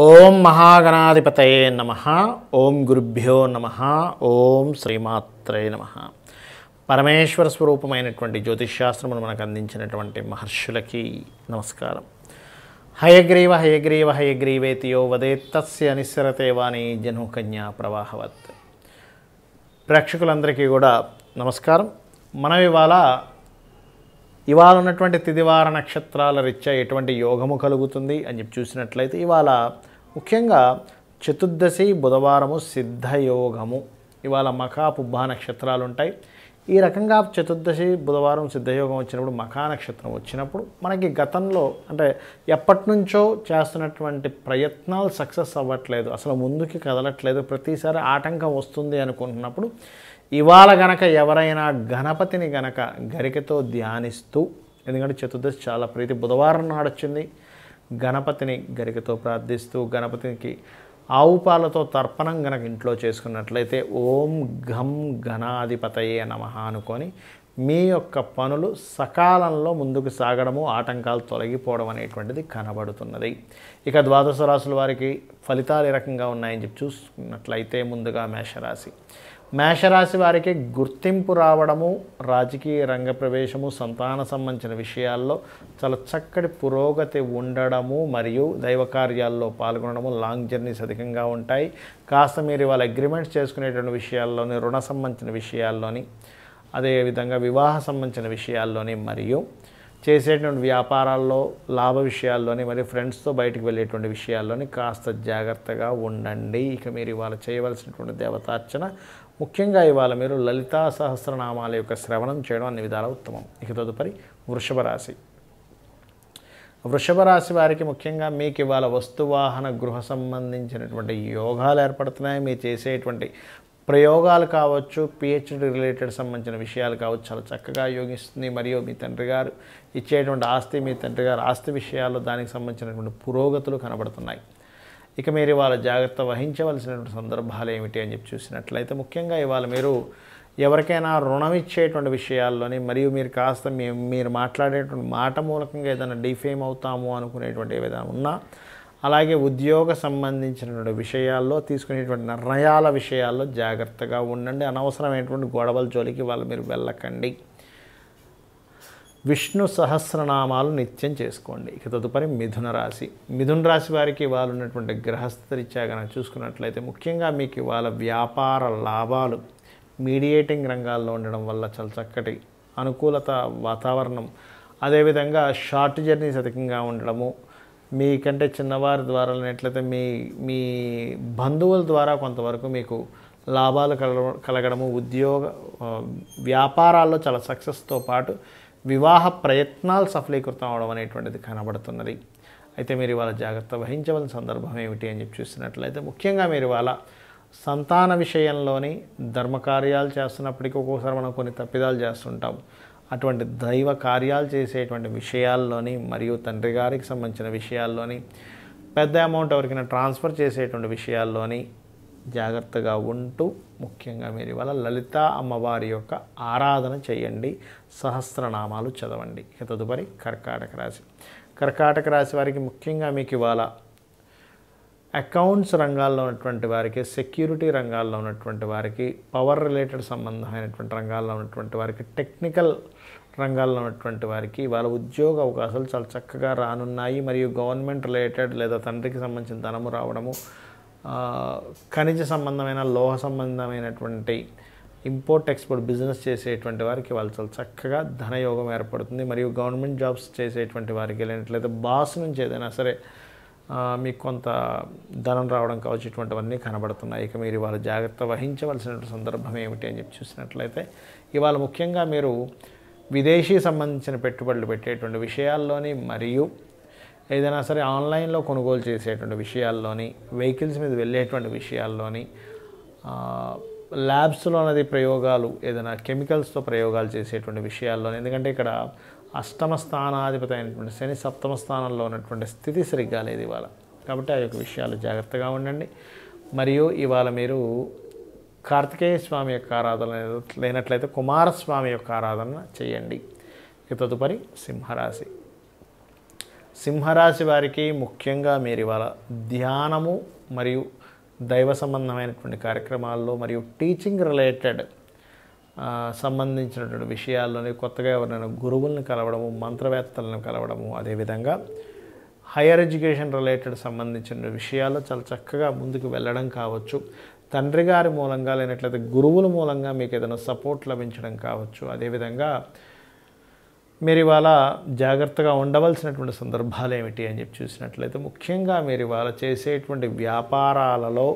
ఓం మహాగణాధిపతయే నమ ఓం గురుభ్యో నమ ఓం శ్రీమాత్రే నమ పరమేశ్వర స్వరూపమైనటువంటి జ్యోతిష్శాస్త్రమును మనకు అందించినటువంటి మహర్షులకి నమస్కారం హయగ్రీవ హయగ్రీవ హయగ్రీవేతియో వదేత్తస్య నిస్సరతే జను జనుకన్యా ప్రవాహవత్ ప్రేక్షకులందరికీ కూడా నమస్కారం మనం ఇవాళ ఇవాళ ఉన్నటువంటి తిదివార నక్షత్రాల రీత్యా ఎటువంటి యోగము కలుగుతుంది అని చెప్పి చూసినట్లయితే ఇవాళ ముఖ్యంగా చతుర్దశి బుధవారము సిద్ధయోగము ఇవాళ మఖా నక్షత్రాలు ఉంటాయి ఈ రకంగా చతుర్దశి బుధవారం సిద్ధయోగం వచ్చినప్పుడు మఖానక్షత్రం వచ్చినప్పుడు మనకి గతంలో అంటే ఎప్పటి నుంచో చేస్తున్నటువంటి ప్రయత్నాలు సక్సెస్ అవ్వట్లేదు అసలు ముందుకి కదలట్లేదు ప్రతిసారి ఆటంకం వస్తుంది అనుకుంటున్నప్పుడు ఇవాళ గనక ఎవరైనా గణపతిని గనక గరికతో ధ్యానిస్తూ ఎందుకంటే చతుర్దశి చాలా ప్రీతి బుధవారం నాడొచ్చింది గణపతిని గరికతో ప్రార్థిస్తూ గణపతికి ఆవు పాలతో తర్పణం గనక ఇంట్లో చేసుకున్నట్లయితే ఓం ఘం ఘనాధిపతయే నమ అనుకొని మీ యొక్క పనులు సకాలంలో ముందుకు సాగడము ఆటంకాలు తొలగిపోవడం అనేటువంటిది కనబడుతున్నది ఇక ద్వాదశ రాశుల వారికి ఫలితాలు ఏ రకంగా ఉన్నాయని చెప్పి చూసుకున్నట్లయితే ముందుగా మేషరాశి మేషరాశి వారికి గుర్తింపు రావడము రాజకీయ రంగ ప్రవేశము సంతాన సంబంధించిన విషయాల్లో చాలా చక్కటి పురోగతి ఉండడము మరియు దైవ కార్యాల్లో పాల్గొనడము లాంగ్ జర్నీస్ అధికంగా ఉంటాయి కాస్త మీరు వాళ్ళ అగ్రిమెంట్స్ చేసుకునేటువంటి విషయాల్లోని రుణ సంబంధించిన విషయాల్లోని అదేవిధంగా వివాహ సంబంధించిన విషయాల్లోని మరియు చేసేటువంటి వ్యాపారాల్లో లాభ విషయాల్లోని మరియు ఫ్రెండ్స్తో బయటకు వెళ్ళేటువంటి విషయాల్లోని కాస్త జాగ్రత్తగా ఉండండి ఇక మీరు ఇవాళ చేయవలసినటువంటి దేవతార్చన ముఖ్యంగా ఇవాళ మీరు లలితా సహస్రనామాల యొక్క శ్రవణం చేయడం అన్ని విధాల ఉత్తమం ఇక తదుపరి వృషభ రాశి వృషభ రాశి వారికి ముఖ్యంగా మీకు ఇవాళ వస్తువాహన గృహ సంబంధించినటువంటి యోగాలు ఏర్పడుతున్నాయి మీరు చేసేటువంటి ప్రయోగాలు కావచ్చు పిహెచ్డి రిలేటెడ్ సంబంధించిన విషయాలు కావచ్చు చాలా చక్కగా యోగిస్తుంది మరియు మీ తండ్రి గారు ఇచ్చేటువంటి ఆస్తి మీ తండ్రి గారు ఆస్తి విషయాల్లో దానికి సంబంధించినటువంటి పురోగతులు కనబడుతున్నాయి ఇక మీరు ఇవాళ జాగ్రత్త వహించవలసినటువంటి సందర్భాలు ఏమిటి అని చెప్పి చూసినట్లయితే ముఖ్యంగా ఇవాళ మీరు ఎవరికైనా రుణం ఇచ్చేటువంటి విషయాల్లోని మరియు మీరు కాస్త మీరు మాట్లాడేటువంటి మాట మూలకంగా ఏదైనా డిఫేమ్ అవుతాము అనుకునేటువంటి ఏదైనా ఉన్నా అలాగే ఉద్యోగ సంబంధించినటువంటి విషయాల్లో తీసుకునేటువంటి నిర్ణయాల విషయాల్లో జాగ్రత్తగా ఉండండి అనవసరమైనటువంటి గొడవల జోలికి వాళ్ళు మీరు వెళ్ళకండి విష్ణు సహస్రనామాలు నిత్యం చేసుకోండి ఇక తదుపరి మిథున రాశి మిథున రాశి వారికి ఇవాళ ఉన్నటువంటి గ్రహస్థరీత్యా కనుక చూసుకున్నట్లయితే ముఖ్యంగా మీకు ఇవాళ వ్యాపార లాభాలు మీడియేటింగ్ రంగాల్లో ఉండడం వల్ల చాలా చక్కటి అనుకూలత వాతావరణం అదేవిధంగా షార్ట్ జర్నీస్ అధికంగా ఉండడము మీకంటే చిన్నవారి ద్వారా లేనట్లయితే మీ మీ బంధువుల ద్వారా కొంతవరకు మీకు లాభాలు కలగడము ఉద్యోగ వ్యాపారాల్లో చాలా సక్సెస్తో పాటు వివాహ ప్రయత్నాలు సఫలీకృతం అవడం అనేటువంటిది కనబడుతున్నది అయితే మీరు ఇవాళ జాగ్రత్త వహించవలసిన సందర్భం ఏమిటి అని చెప్పి చూసినట్లయితే ముఖ్యంగా మీరు ఇవాళ సంతాన విషయంలోని ధర్మకార్యాలు చేస్తున్నప్పటికీ ఒక్కోసారి మనం కొన్ని తప్పిదాలు చేస్తుంటాం అటువంటి దైవ కార్యాలు చేసేటువంటి విషయాల్లోని మరియు తండ్రి గారికి సంబంధించిన విషయాల్లోని పెద్ద అమౌంట్ ఎవరికైనా ట్రాన్స్ఫర్ చేసేటువంటి విషయాల్లోని జాగ్రత్తగా ఉంటూ ముఖ్యంగా మీరు ఇవాళ లలిత అమ్మవారి యొక్క ఆరాధన చేయండి సహస్రనామాలు చదవండి ఇక తదుపరి కర్కాటక రాశి కర్కాటక రాశి వారికి ముఖ్యంగా మీకు ఇవాళ అకౌంట్స్ రంగాల్లో ఉన్నటువంటి వారికి సెక్యూరిటీ రంగాల్లో ఉన్నటువంటి వారికి పవర్ రిలేటెడ్ సంబంధమైనటువంటి రంగాల్లో ఉన్నటువంటి వారికి టెక్నికల్ రంగాల్లో ఉన్నటువంటి వారికి వాళ్ళ ఉద్యోగ అవకాశాలు చాలా చక్కగా రానున్నాయి మరియు గవర్నమెంట్ రిలేటెడ్ లేదా తండ్రికి సంబంధించిన ధనము రావడము ఖనిజ సంబంధమైన లోహ సంబంధమైనటువంటి ఇంపోర్ట్ ఎక్స్పోర్ట్ బిజినెస్ చేసేటువంటి వారికి వాళ్ళు చాలా చక్కగా ధనయోగం ఏర్పడుతుంది మరియు గవర్నమెంట్ జాబ్స్ చేసేటువంటి వారికి లేనట్లయితే బాస్ నుంచి ఏదైనా సరే మీకు కొంత ధనం రావడం కావచ్చు ఇటువంటివన్నీ కనబడుతున్నాయి ఇక మీరు ఇవాళ జాగ్రత్త వహించవలసిన సందర్భం ఏమిటి అని చెప్పి చూసినట్లయితే ఇవాళ ముఖ్యంగా మీరు విదేశీ సంబంధించిన పెట్టుబడులు పెట్టేటువంటి విషయాల్లోని మరియు ఏదైనా సరే ఆన్లైన్లో కొనుగోలు చేసేటువంటి విషయాల్లోని వెహికల్స్ మీద వెళ్ళేటువంటి విషయాల్లోని ల్యాబ్స్లో అనేది ప్రయోగాలు ఏదైనా కెమికల్స్తో ప్రయోగాలు చేసేటువంటి విషయాల్లోని ఎందుకంటే ఇక్కడ అష్టమ స్థానాధిపతి అయినటువంటి శని సప్తమ స్థానంలో ఉన్నటువంటి స్థితి సరిగ్గా లేదు ఇవాళ కాబట్టి ఆ యొక్క విషయాలు జాగ్రత్తగా ఉండండి మరియు ఇవాళ మీరు కార్తికేయ స్వామి యొక్క ఆరాధన లేనట్లయితే కుమారస్వామి యొక్క ఆరాధన చేయండి తదుపరి సింహరాశి సింహరాశి వారికి ముఖ్యంగా మీరు ఇవాళ ధ్యానము మరియు దైవ సంబంధమైనటువంటి కార్యక్రమాల్లో మరియు టీచింగ్ రిలేటెడ్ సంబంధించినటువంటి విషయాల్లోనే కొత్తగా ఎవరైనా గురువులను కలవడము మంత్రవేత్తలను కలవడము అదేవిధంగా హైయర్ ఎడ్యుకేషన్ రిలేటెడ్ సంబంధించిన విషయాల్లో చాలా చక్కగా ముందుకు వెళ్ళడం కావచ్చు తండ్రి గారి మూలంగా లేనట్లయితే గురువుల మూలంగా మీకు ఏదైనా సపోర్ట్ లభించడం కావచ్చు అదేవిధంగా మీరు ఇవాళ జాగ్రత్తగా ఉండవలసినటువంటి సందర్భాలు ఏమిటి అని చెప్పి చూసినట్లయితే ముఖ్యంగా మీరు ఇవాళ చేసేటువంటి వ్యాపారాలలో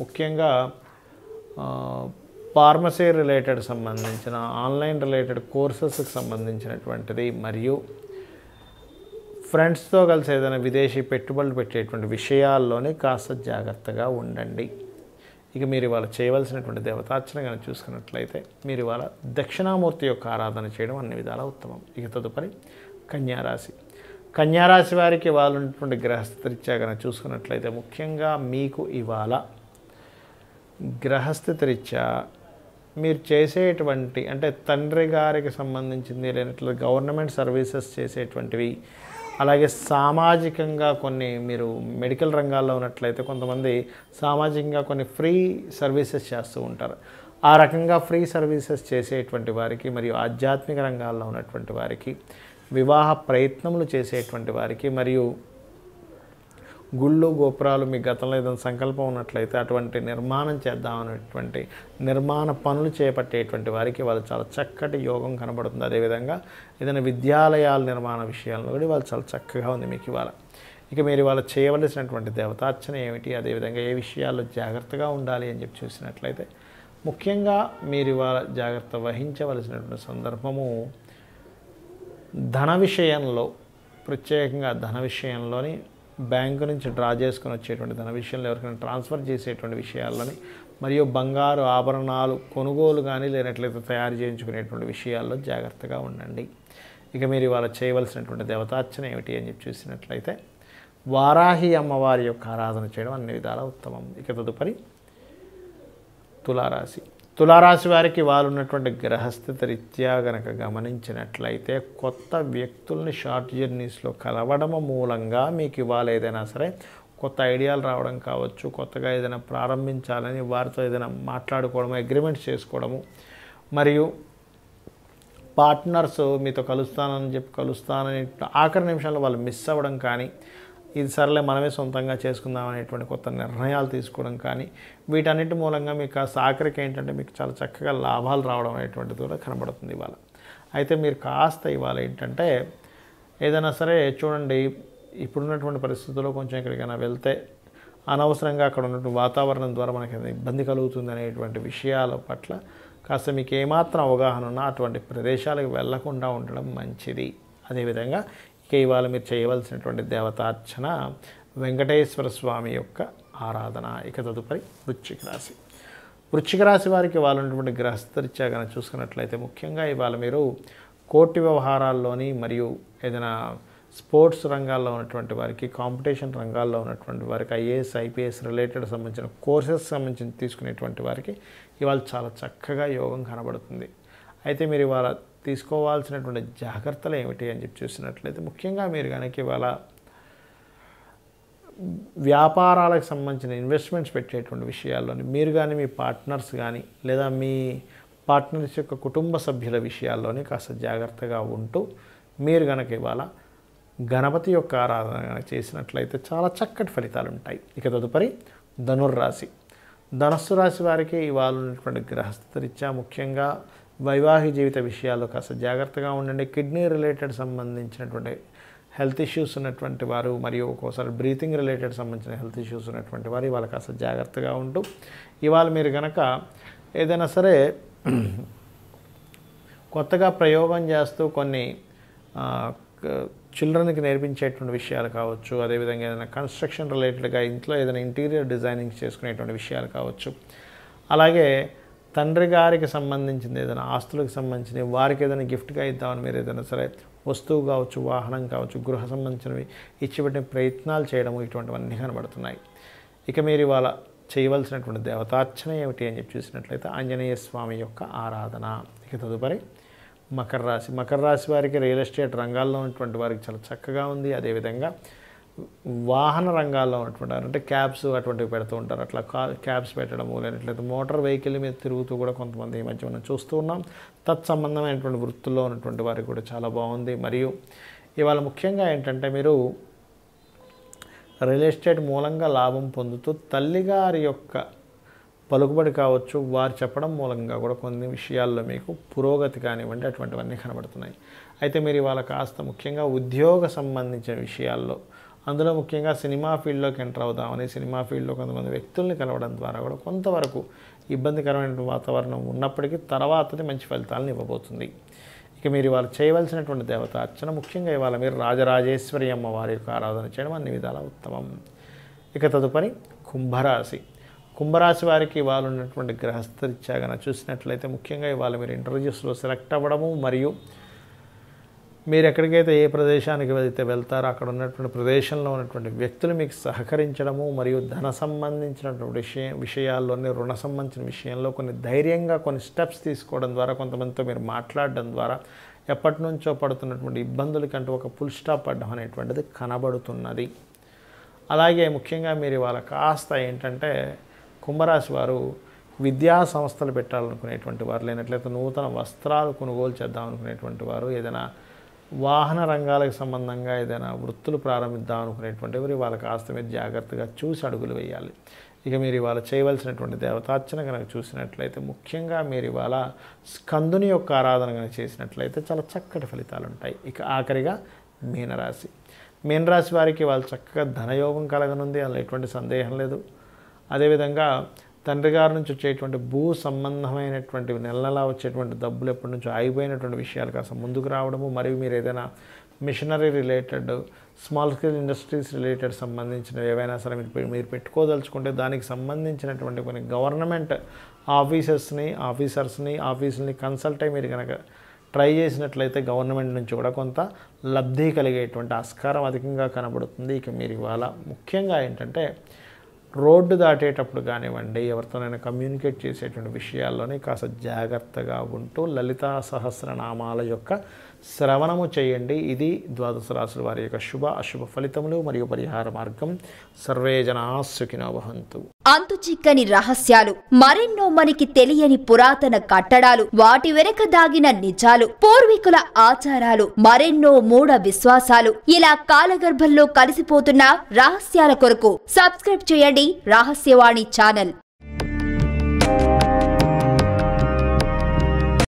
ముఖ్యంగా ఫార్మసీ రిలేటెడ్ సంబంధించిన ఆన్లైన్ రిలేటెడ్ కోర్సెస్కి సంబంధించినటువంటిది మరియు ఫ్రెండ్స్తో కలిసి ఏదైనా విదేశీ పెట్టుబడులు పెట్టేటువంటి విషయాల్లోనే కాస్త జాగ్రత్తగా ఉండండి ఇక మీరు ఇవాళ చేయవలసినటువంటి దేవతార్చన కానీ చూసుకున్నట్లయితే మీరు ఇవాళ దక్షిణామూర్తి యొక్క ఆరాధన చేయడం అన్ని విధాల ఉత్తమం ఇక తదుపరి కన్యారాశి కన్యారాశి వారికి ఇవాళ ఉన్నటువంటి గ్రహస్థిత్యా కనుక చూసుకున్నట్లయితే ముఖ్యంగా మీకు ఇవాళ గ్రహస్థితిరీత్యా మీరు చేసేటువంటి అంటే తండ్రి గారికి సంబంధించింది లేనట్లు గవర్నమెంట్ సర్వీసెస్ చేసేటువంటివి అలాగే సామాజికంగా కొన్ని మీరు మెడికల్ రంగాల్లో ఉన్నట్లయితే కొంతమంది సామాజికంగా కొన్ని ఫ్రీ సర్వీసెస్ చేస్తూ ఉంటారు ఆ రకంగా ఫ్రీ సర్వీసెస్ చేసేటువంటి వారికి మరియు ఆధ్యాత్మిక రంగాల్లో ఉన్నటువంటి వారికి వివాహ ప్రయత్నములు చేసేటువంటి వారికి మరియు గుళ్ళు గోపురాలు మీ గతంలో ఏదైనా సంకల్పం ఉన్నట్లయితే అటువంటి నిర్మాణం చేద్దామనేటువంటి నిర్మాణ పనులు చేపట్టేటువంటి వారికి వాళ్ళు చాలా చక్కటి యోగం కనబడుతుంది అదేవిధంగా ఏదైనా విద్యాలయాల నిర్మాణ విషయాల్లో కూడా వాళ్ళు చాలా చక్కగా ఉంది మీకు ఇవాళ ఇక మీరు వాళ్ళు చేయవలసినటువంటి దేవతార్చన ఏమిటి అదేవిధంగా ఏ విషయాల్లో జాగ్రత్తగా ఉండాలి అని చెప్పి చూసినట్లయితే ముఖ్యంగా మీరు ఇవాళ జాగ్రత్త వహించవలసినటువంటి సందర్భము ధన విషయంలో ప్రత్యేకంగా ధన విషయంలోని బ్యాంకు నుంచి డ్రా చేసుకుని వచ్చేటువంటి ధన విషయంలో ఎవరికైనా ట్రాన్స్ఫర్ చేసేటువంటి విషయాల్లోని మరియు బంగారు ఆభరణాలు కొనుగోలు కానీ లేనట్లయితే తయారు చేయించుకునేటువంటి విషయాల్లో జాగ్రత్తగా ఉండండి ఇక మీరు ఇవాళ చేయవలసినటువంటి దేవతార్చన ఏమిటి అని చెప్పి చూసినట్లయితే వారాహి అమ్మవారి యొక్క ఆరాధన చేయడం అన్ని విధాల ఉత్తమం ఇక తదుపరి తులారాశి తులారాశి వారికి వాళ్ళు ఉన్నటువంటి గ్రహస్థిత రీత్యా గనక గమనించినట్లయితే కొత్త వ్యక్తుల్ని షార్ట్ జర్నీస్లో కలవడము మూలంగా మీకు ఇవాళ ఏదైనా సరే కొత్త ఐడియాలు రావడం కావచ్చు కొత్తగా ఏదైనా ప్రారంభించాలని వారితో ఏదైనా మాట్లాడుకోవడము అగ్రిమెంట్స్ చేసుకోవడము మరియు పార్ట్నర్స్ మీతో కలుస్తానని చెప్పి కలుస్తానని ఆఖరి నిమిషంలో వాళ్ళు మిస్ అవ్వడం కానీ ఇది సర్లే మనమే సొంతంగా చేసుకుందాం అనేటువంటి కొత్త నిర్ణయాలు తీసుకోవడం కానీ వీటన్నిటి మూలంగా మీకు ఆ సాకరికి ఏంటంటే మీకు చాలా చక్కగా లాభాలు రావడం అనేటువంటిది కూడా కనబడుతుంది ఇవాళ అయితే మీరు కాస్త ఇవాళ ఏంటంటే ఏదైనా సరే చూడండి ఇప్పుడున్నటువంటి పరిస్థితుల్లో కొంచెం ఎక్కడికైనా వెళ్తే అనవసరంగా అక్కడ ఉన్నటువంటి వాతావరణం ద్వారా మనకి ఇబ్బంది కలుగుతుంది అనేటువంటి విషయాల పట్ల కాస్త మీకు ఏమాత్రం అవగాహన ఉన్నా అటువంటి ప్రదేశాలకు వెళ్లకుండా ఉండడం మంచిది అదేవిధంగా అందుకే ఇవాళ మీరు చేయవలసినటువంటి దేవతార్చన వెంకటేశ్వర స్వామి యొక్క ఆరాధన ఇక తదుపరి వృశ్చిక రాశి వృశ్చిక రాశి వారికి ఇవాళ ఉన్నటువంటి గ్రహస్థరిత్యా కనుక చూసుకున్నట్లయితే ముఖ్యంగా ఇవాళ మీరు కోర్టు వ్యవహారాల్లోని మరియు ఏదైనా స్పోర్ట్స్ రంగాల్లో ఉన్నటువంటి వారికి కాంపిటీషన్ రంగాల్లో ఉన్నటువంటి వారికి ఐఏఎస్ ఐపీఎస్ రిలేటెడ్ సంబంధించిన కోర్సెస్ సంబంధించి తీసుకునేటువంటి వారికి ఇవాళ చాలా చక్కగా యోగం కనబడుతుంది అయితే మీరు ఇవాళ తీసుకోవాల్సినటువంటి జాగ్రత్తలు ఏమిటి అని చెప్పి చూసినట్లయితే ముఖ్యంగా మీరు కనుక ఇవాళ వ్యాపారాలకు సంబంధించిన ఇన్వెస్ట్మెంట్స్ పెట్టేటువంటి విషయాల్లోని మీరు కానీ మీ పార్ట్నర్స్ కానీ లేదా మీ పార్ట్నర్స్ యొక్క కుటుంబ సభ్యుల విషయాల్లోని కాస్త జాగ్రత్తగా ఉంటూ మీరు కనుక ఇవాళ గణపతి యొక్క ఆరాధన చేసినట్లయితే చాలా చక్కటి ఫలితాలు ఉంటాయి ఇక తదుపరి ధనుర్రాశి ధనస్సు రాశి వారికి ఇవాళ ఉన్నటువంటి రీత్యా ముఖ్యంగా వైవాహిక జీవిత విషయాల్లో కాస్త జాగ్రత్తగా ఉండండి కిడ్నీ రిలేటెడ్ సంబంధించినటువంటి హెల్త్ ఇష్యూస్ ఉన్నటువంటి వారు మరియు ఒక్కోసారి బ్రీతింగ్ రిలేటెడ్ సంబంధించిన హెల్త్ ఇష్యూస్ ఉన్నటువంటి వారు ఇవాళ కాస్త జాగ్రత్తగా ఉంటూ ఇవాళ మీరు కనుక ఏదైనా సరే కొత్తగా ప్రయోగం చేస్తూ కొన్ని చిల్డ్రన్కి నేర్పించేటువంటి విషయాలు కావచ్చు అదేవిధంగా ఏదైనా కన్స్ట్రక్షన్ రిలేటెడ్గా ఇంట్లో ఏదైనా ఇంటీరియర్ డిజైనింగ్ చేసుకునేటువంటి విషయాలు కావచ్చు అలాగే తండ్రి గారికి సంబంధించింది ఏదైనా ఆస్తులకు సంబంధించినవి వారికి ఏదైనా గిఫ్ట్గా ఇద్దామని మీరు ఏదైనా సరే వస్తువు కావచ్చు వాహనం కావచ్చు గృహ సంబంధించినవి ఇచ్చిపెట్టిన ప్రయత్నాలు చేయడము ఇటువంటివన్నీ కనబడుతున్నాయి ఇక మీరు ఇవాళ చేయవలసినటువంటి దేవతార్చన ఏమిటి అని చెప్పి చూసినట్లయితే ఆంజనేయ స్వామి యొక్క ఆరాధన ఇక తదుపరి మకర రాశి మకర రాశి వారికి రియల్ ఎస్టేట్ రంగాల్లో ఉన్నటువంటి వారికి చాలా చక్కగా ఉంది అదేవిధంగా వాహన రంగాల్లో ఉన్నటువంటి అంటే క్యాబ్స్ అటువంటివి పెడుతూ ఉంటారు అట్లా క్యాబ్స్ పెట్టడము లేనట్లయితే మోటార్ వెహికల్ మీద తిరుగుతూ కూడా కొంతమంది ఈ మధ్య మనం చూస్తూ ఉన్నాం తత్సంబంధమైనటువంటి వృత్తుల్లో ఉన్నటువంటి వారికి కూడా చాలా బాగుంది మరియు ఇవాళ ముఖ్యంగా ఏంటంటే మీరు రియల్ ఎస్టేట్ మూలంగా లాభం పొందుతూ తల్లిగారి యొక్క పలుకుబడి కావచ్చు వారు చెప్పడం మూలంగా కూడా కొన్ని విషయాల్లో మీకు పురోగతి కానివ్వండి అటువంటివన్నీ కనబడుతున్నాయి అయితే మీరు ఇవాళ కాస్త ముఖ్యంగా ఉద్యోగ సంబంధించిన విషయాల్లో అందులో ముఖ్యంగా సినిమా ఫీల్డ్లోకి ఎంటర్ అవుదామని సినిమా ఫీల్డ్లో కొంతమంది వ్యక్తుల్ని కలవడం ద్వారా కూడా కొంతవరకు ఇబ్బందికరమైన వాతావరణం ఉన్నప్పటికీ తర్వాతది మంచి ఫలితాలను ఇవ్వబోతుంది ఇక మీరు ఇవాళ చేయవలసినటువంటి దేవత అర్చన ముఖ్యంగా ఇవాళ మీరు రాజరాజేశ్వరి అమ్మవారి యొక్క ఆరాధన చేయడం అన్ని విధాల ఉత్తమం ఇక తదుపరి కుంభరాశి కుంభరాశి వారికి ఇవాళ ఉన్నటువంటి గ్రహస్థరిత్యాగన చూసినట్లయితే ముఖ్యంగా ఇవాళ మీరు ఇంటర్వ్యూస్లో సెలెక్ట్ అవ్వడము మరియు మీరు ఎక్కడికైతే ఏ ప్రదేశానికి అయితే వెళ్తారో అక్కడ ఉన్నటువంటి ప్రదేశంలో ఉన్నటువంటి వ్యక్తులు మీకు సహకరించడము మరియు ధన సంబంధించినటువంటి విషయం విషయాల్లోనే రుణ సంబంధించిన విషయంలో కొన్ని ధైర్యంగా కొన్ని స్టెప్స్ తీసుకోవడం ద్వారా కొంతమందితో మీరు మాట్లాడడం ద్వారా ఎప్పటి నుంచో పడుతున్నటువంటి ఇబ్బందులకంటూ ఒక ఫుల్ స్టాప్ పడ్డం అనేటువంటిది కనబడుతున్నది అలాగే ముఖ్యంగా మీరు ఇవాళ కాస్త ఏంటంటే కుంభరాశి వారు విద్యా సంస్థలు పెట్టాలనుకునేటువంటి వారు లేనట్లయితే నూతన వస్త్రాలు కొనుగోలు చేద్దాం అనుకునేటువంటి వారు ఏదైనా వాహన రంగాలకు సంబంధంగా ఏదైనా వృత్తులు ప్రారంభిద్దాం అనుకునేటువంటి ఎవరు వాళ్ళకి కాస్త మీరు జాగ్రత్తగా చూసి అడుగులు వేయాలి ఇక మీరు ఇవాళ చేయవలసినటువంటి దేవతార్చన కనుక చూసినట్లయితే ముఖ్యంగా మీరు ఇవాళ స్కందుని యొక్క ఆరాధన కనుక చేసినట్లయితే చాలా చక్కటి ఫలితాలు ఉంటాయి ఇక ఆఖరిగా మీనరాశి మీనరాశి వారికి వాళ్ళు చక్కగా ధనయోగం కలగనుంది అందులో ఎటువంటి సందేహం లేదు అదేవిధంగా తండ్రి గారి నుంచి వచ్చేటువంటి భూ సంబంధమైనటువంటి నెల నెలా వచ్చేటువంటి డబ్బులు ఎప్పటి నుంచో అయిపోయినటువంటి విషయాలు కాస్త ముందుకు రావడము మరియు మీరు ఏదైనా machinery related small scale industries related సంబంధించినవి ఏవైనా సరే మీరు మీరు పెట్టుకోదలుచుకుంటే దానికి సంబంధించినటువంటి కొన్ని గవర్నమెంట్ ఆఫీసర్స్ని ఆఫీసర్స్ని ఆఫీసుల్ని కన్సల్ట్ అయ్యి మీరు కనుక ట్రై చేసినట్లయితే గవర్నమెంట్ నుంచి కూడా కొంత లబ్ధి కలిగేటువంటి ఆస్కారం అధికంగా కనబడుతుంది ఇక మీరు ఇవాళ ముఖ్యంగా ఏంటంటే రోడ్డు దాటేటప్పుడు కానివ్వండి ఎవరితోనైనా కమ్యూనికేట్ చేసేటువంటి విషయాల్లోనే కాస్త జాగ్రత్తగా ఉంటూ లలితా సహస్రనామాల యొక్క శ్రవణము చేయండి ఇది ద్వాదశ రాశుల వారి యొక్క శుభ అశుభ ఫలితములు మరియు పరిహార మార్గం సర్వే జనాసుఖినోభవంతు అంతు చిక్కని రహస్యాలు మరెన్నో మనకి తెలియని పురాతన కట్టడాలు వాటి వెనక దాగిన నిజాలు పూర్వీకుల ఆచారాలు మరెన్నో మూఢ విశ్వాసాలు ఇలా కాలగర్భంలో కలిసిపోతున్న రహస్యాల కొరకు సబ్స్క్రైబ్ చేయండి రహస్యవాణి ఛానల్